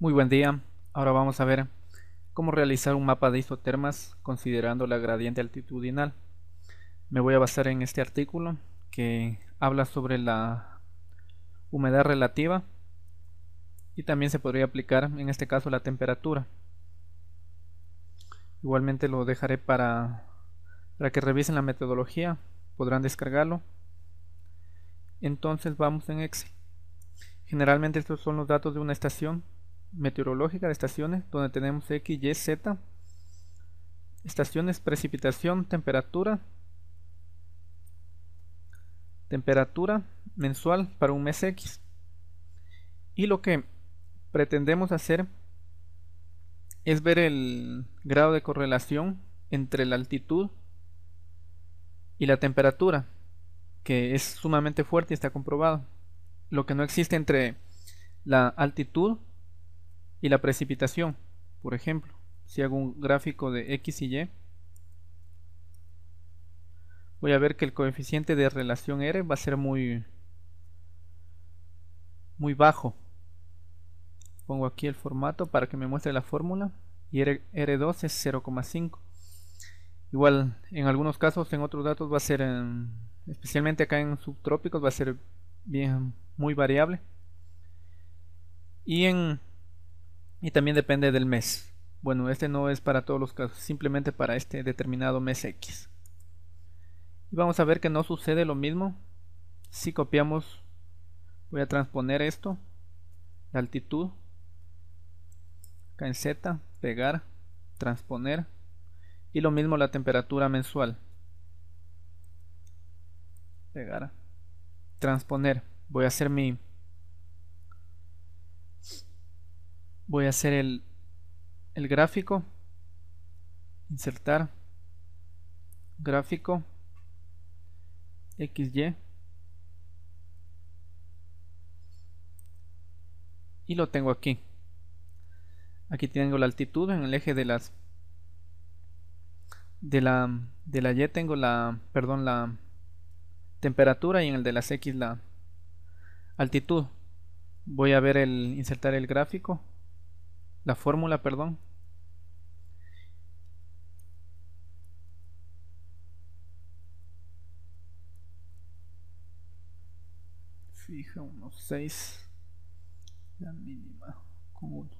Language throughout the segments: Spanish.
Muy buen día, ahora vamos a ver cómo realizar un mapa de isotermas considerando la gradiente altitudinal. Me voy a basar en este artículo que habla sobre la humedad relativa y también se podría aplicar en este caso la temperatura. Igualmente lo dejaré para, para que revisen la metodología, podrán descargarlo. Entonces vamos en Excel. Generalmente estos son los datos de una estación meteorológica de estaciones donde tenemos X, Y, Z. Estaciones, precipitación, temperatura. Temperatura mensual para un mes X. Y lo que pretendemos hacer es ver el grado de correlación entre la altitud y la temperatura, que es sumamente fuerte y está comprobado. Lo que no existe entre la altitud y la precipitación, por ejemplo, si hago un gráfico de X y Y, voy a ver que el coeficiente de relación R va a ser muy, muy bajo. Pongo aquí el formato para que me muestre la fórmula y R, 2 es 0,5. Igual, en algunos casos, en otros datos va a ser, em, especialmente acá en subtrópicos, va a ser bien muy variable. Y en y también depende del mes. Bueno, este no es para todos los casos, simplemente para este determinado mes X. Y vamos a ver que no sucede lo mismo si copiamos, voy a transponer esto, la altitud, acá Z, pegar, transponer, y lo mismo la temperatura mensual. Pegar, transponer. Voy a hacer mi voy a hacer el, el gráfico insertar gráfico xy y lo tengo aquí aquí tengo la altitud en el eje de las de la de la y tengo la perdón la temperatura y en el de las x la altitud voy a ver el insertar el gráfico la fórmula, perdón. Fija unos 6, la mínima con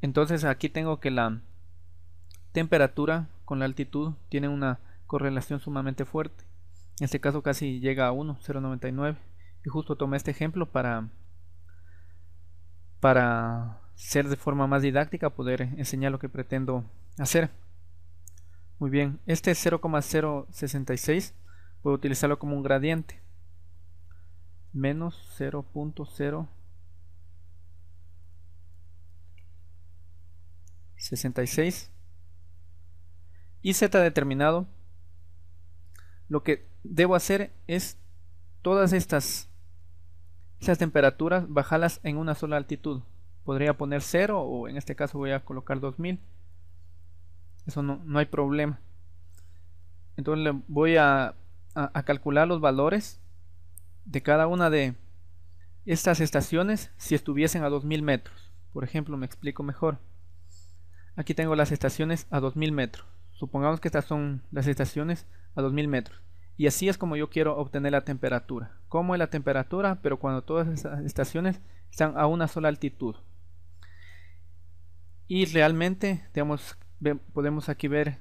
Entonces aquí tengo que la temperatura con la altitud tiene una correlación sumamente fuerte. En este caso casi llega a 1.099 Y justo tomé este ejemplo para para ser de forma más didáctica, poder enseñar lo que pretendo hacer. Muy bien, este es 0,066 puedo utilizarlo como un gradiente. Menos 0.066 y z determinado. Lo que debo hacer es todas estas esas temperaturas, bajarlas en una sola altitud. Podría poner 0 o en este caso voy a colocar 2000. Eso no, hay problema. Entonces le voy a, a calcular los valores de cada una de estas estaciones si estuviesen a 2000 metros. Por ejemplo, me explico mejor. Aquí tengo las estaciones a 2000 metros. Supongamos que estas son las estaciones a 2000 metros. Y así es como yo quiero obtener la temperatura. Como es la temperatura, pero cuando todas esas estaciones están a una sola altitud. Y realmente, podemos aquí ver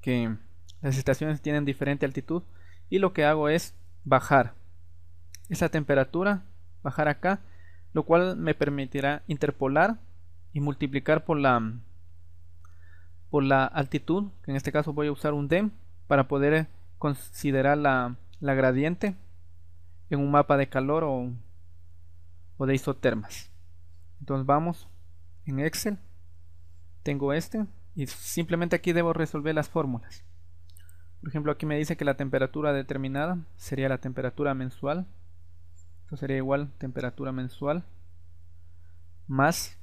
que las estaciones tienen diferente altitud. Y lo que hago es bajar esa temperatura, bajar acá, lo cual me permitirá interpolar y multiplicar por la, por la altitud, que en este caso voy a usar un DEM para poder considerar la, gradiente en un mapa de calor o, o de isotermas. Entonces vamos en Excel, tengo este y simplemente aquí debo resolver las fórmulas. Por ejemplo, aquí me dice que la temperatura determinada sería la temperatura mensual. Esto sería igual temperatura mensual más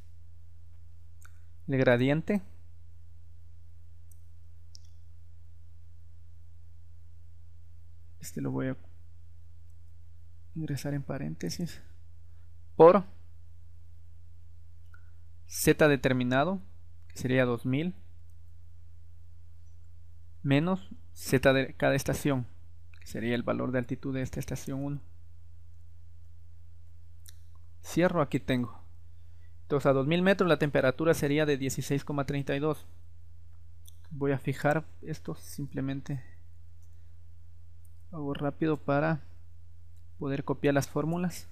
el gradiente este lo voy a ingresar en paréntesis por z determinado que sería 2000 menos z de cada estación que sería el valor de altitud de esta estación 1 cierro aquí tengo entonces a 2000 metros la temperatura sería de 16,32 voy a fijar esto simplemente hago rápido para poder copiar las fórmulas.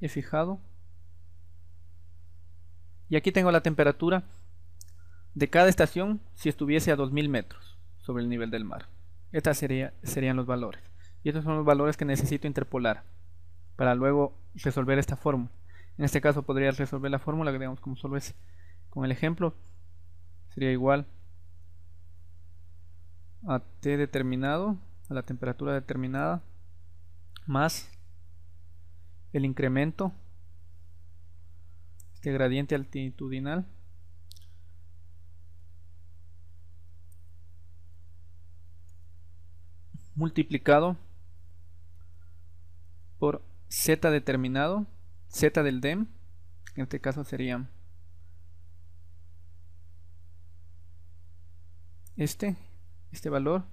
He fijado. Y aquí tengo la temperatura de cada estación si estuviese a 2000 metros sobre el nivel del mar. Estos serían los valores. Y estos son los valores que necesito interpolar para luego resolver esta fórmula. En este caso podría resolver la fórmula, digamos como solo es con el ejemplo. Sería igual a T determinado, a la temperatura determinada, más el incremento, este gradiente altitudinal, multiplicado por z determinado, z del DEM, en este caso sería este este valor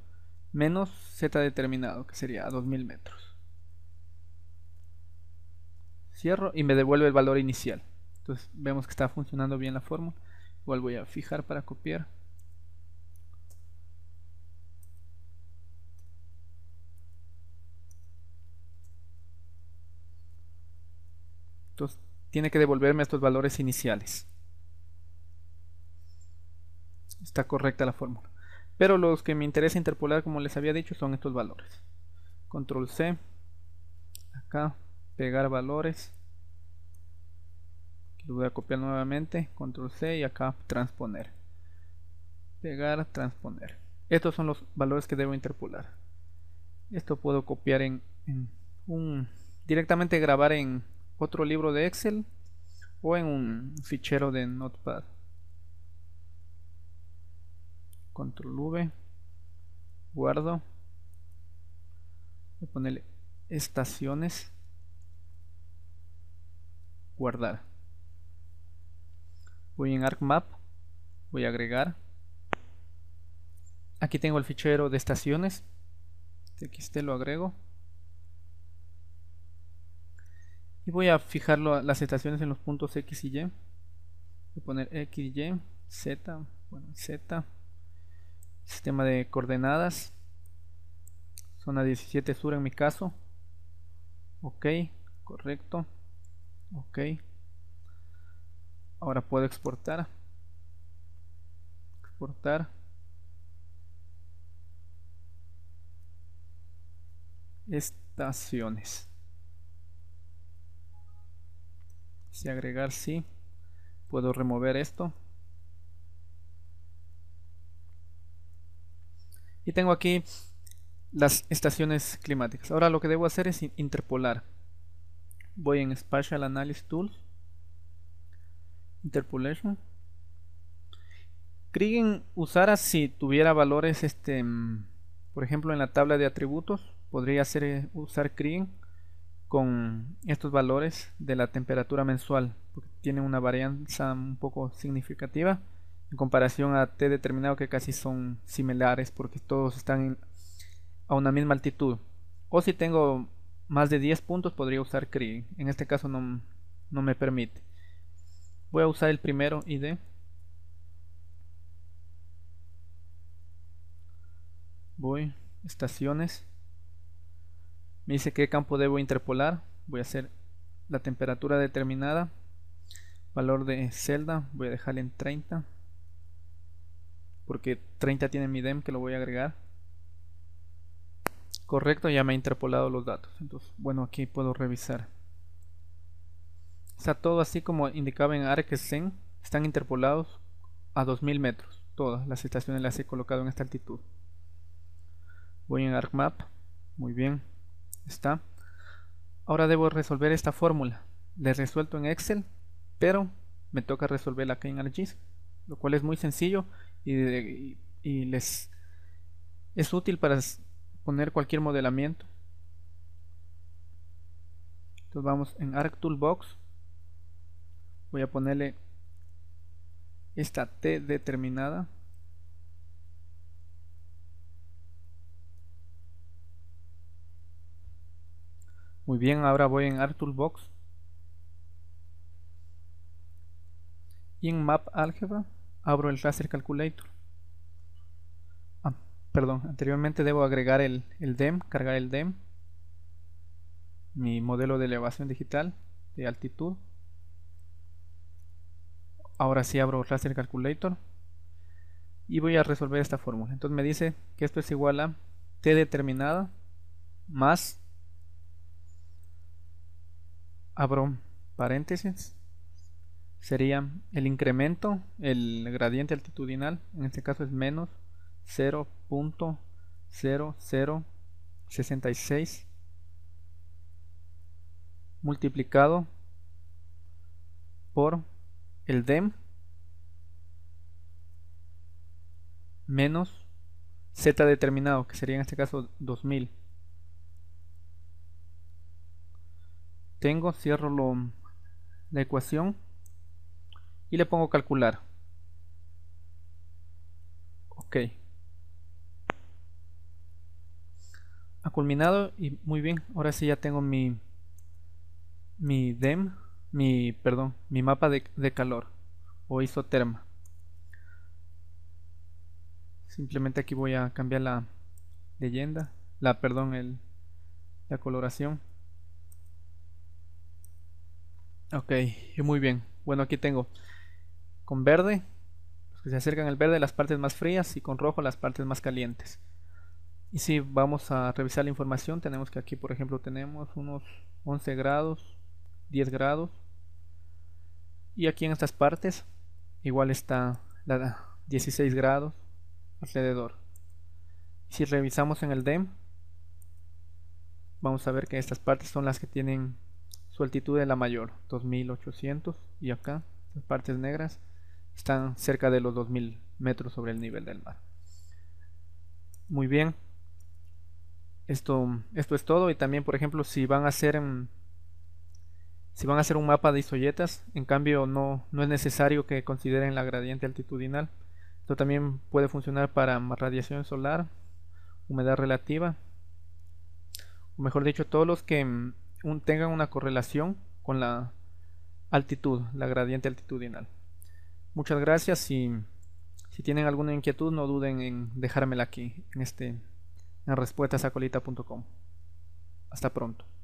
menos z determinado, que sería 2000 metros. Cierro y me devuelve el valor inicial. Entonces vemos que está funcionando bien la fórmula. Igual voy a fijar para copiar. Entonces tiene que devolverme estos valores iniciales. Está correcta la fórmula. Pero los que me interesa interpolar, como les había dicho, son estos valores. Control C. Acá, pegar valores. lo voy a copiar nuevamente. Control C y acá transponer. Pegar, transponer. Estos son los valores que debo interpolar. Esto puedo copiar en un... Directamente grabar en otro libro de Excel o en un fichero de Notepad control V, guardo, voy a ponerle estaciones, guardar. Voy en ArcMap, voy a agregar. Aquí tengo el fichero de estaciones, este lo agrego. Y voy a fijar las estaciones en los puntos X y Y. Voy a poner X, Y, Z, bueno, Z, sistema de coordenadas zona 17 sur en mi caso ok correcto ok ahora puedo exportar exportar estaciones si agregar sí puedo remover esto y tengo aquí las estaciones climáticas. Ahora lo que debo hacer es interpolar. Voy en Spatial Analysis Tools, Interpolation. creen usara si tuviera valores, este, mm, por ejemplo, en la tabla de atributos, podría hacer, eh, usar Kriegen con estos valores de la temperatura mensual, porque tiene una varianza un poco significativa en comparación a T determinado que casi son similares porque todos están a una misma altitud. O si tengo más de 10 puntos podría usar CRI. En este caso no, no me permite. Voy a usar el primero ID. Voy, estaciones. Me dice qué campo debo interpolar. Voy a hacer la temperatura determinada. Valor de celda, voy a dejar en 30. Porque 30 tiene mi DEM que lo voy a agregar. Correcto, ya me ha interpolado los datos. Entonces, bueno, aquí puedo revisar. Está todo así como indicaba en ArcSen. Están interpolados a 2000 metros. Todas las estaciones las he colocado en esta altitud. Voy en ArcMap. Muy bien. Está. Ahora debo resolver esta fórmula. La he resuelto en Excel, pero me toca resolverla aquí en ArcGIS. Lo cual es muy sencillo y, les es útil para poner cualquier modelamiento. Entonces vamos en ArcToolbox Voy a ponerle esta T determinada. Muy bien, ahora voy en ArcToolbox Toolbox. Y en Map Algebra abro el raster calculator ah, perdón, anteriormente debo agregar el, DEM, cargar el DEM mi modelo de elevación digital de altitud ahora sí abro raster calculator y voy a resolver esta fórmula entonces me dice que esto es igual a t determinada más abro paréntesis sería el incremento, el gradiente altitudinal, en este caso es menos 0.0066 multiplicado por el DEM menos Z determinado, que sería en este caso 2000. Tengo, cierro la ecuación y le pongo calcular. Ok. Ha culminado y muy bien, ahora sí ya tengo mi mi dem, mi perdón, mi mapa de, calor o isoterma. Simplemente aquí voy a cambiar la leyenda, la perdón, el la coloración. Ok, muy bien. Bueno, aquí tengo con verde los que se acercan al verde las partes más frías y con rojo las partes más calientes. Y si vamos a revisar la información, tenemos que aquí por ejemplo tenemos unos 11 grados, 10 grados. Y aquí en estas partes igual está la 16 grados alrededor. Si revisamos en el DEM, vamos a ver que estas partes son las que tienen su altitud de la mayor, 2800 y acá, las partes negras, están cerca de los 2000 metros sobre el nivel del mar. Muy bien. Esto, esto es todo. Y también, por ejemplo, si van a hacer em, si van a hacer un mapa de isoyetas, en cambio no, no es necesario que consideren la gradiente altitudinal. Esto también puede funcionar para radiación solar, humedad relativa, o mejor dicho, todos los que em, tengan una correlación con la altitud, la gradiente altitudinal. Muchas gracias. Si, si tienen alguna inquietud, no duden en dejármela aquí, en este en respuestasacolita.com. Hasta pronto.